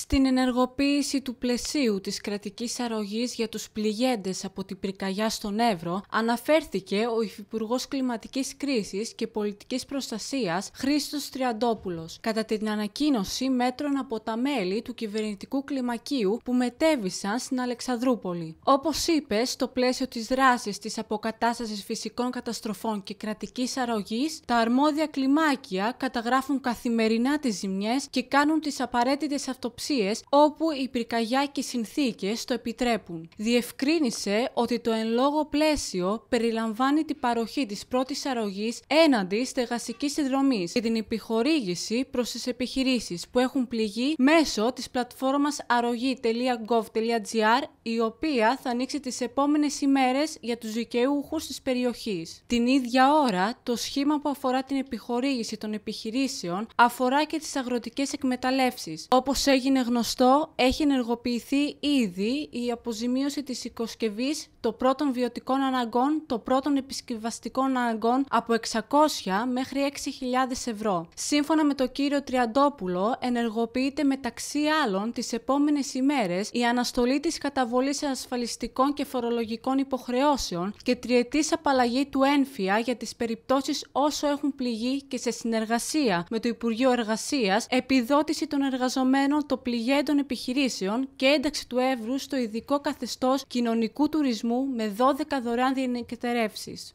στην ενεργοποίηση του πλαισίου της κρατικής αρρωγής για τους πληγέντες από την πρικαγιά στον Εύρο αναφέρθηκε ο Υφυπουργός Κλιματικής Κρίσης και Πολιτικής Προστασίας Χρήστος Τριαντόπουλος κατά την ανακοίνωση μέτρων από τα μέλη του κυβερνητικού κλιμακίου που μετέβησαν στην Αλεξανδρούπολη. Όπως είπε, στο πλαίσιο της δράσης της αποκατάστασης φυσικών καταστροφών και κρατικής αρρωγής, τα αρμόδια κλιμάκια καταγράφουν καθημερινά τις ζημιές και κάνουν τις απαραίτητες αυτοψίες όπου οι πυρκαγιά και οι συνθήκες το επιτρέπουν. Διευκρίνησε ότι το εν λόγω πλαίσιο περιλαμβάνει την παροχή της πρώτης αρρωγής έναντι στεγαστικής συνδρομής και την επιχορήγηση προς τις επιχειρήσεις που έχουν πληγεί μέσω της πλατφόρμας αρρωγή.gov.gr η οποία θα ανοίξει τις επόμενες ημέρες για τους δικαιούχους της περιοχής. Την ίδια ώρα, το σχήμα που αφορά την επιχορήγηση των επιχειρήσεων αφορά και τις αγροτικές εκμεταλλεύσεις, όπως έγινε είναι γνωστό, έχει ενεργοποιηθεί ήδη η αποζημίωση της οικοσκευής των πρώτων βιωτικών αναγκών, των πρώτων επισκευαστικών αναγκών από 600 μέχρι 6.000 ευρώ. Σύμφωνα με τον κύριο Τριαντόπουλο, ενεργοποιείται μεταξύ άλλων τις επόμενες ημέρες η αναστολή της καταβολής ασφαλιστικών και φορολογικών υποχρεώσεων και τριετής απαλλαγή του ένφια για τις περιπτώσεις όσο έχουν πληγεί και σε συνεργασία με το Υπουργείο Εργασίας, επιδότηση των εργαζομένων το πληγέντων επιχειρήσεων και ένταξη του Εύρου στο ειδικό καθεστώς κοινωνικού τουρισμού με 12 δωρεάν διενεκτερεύσεις.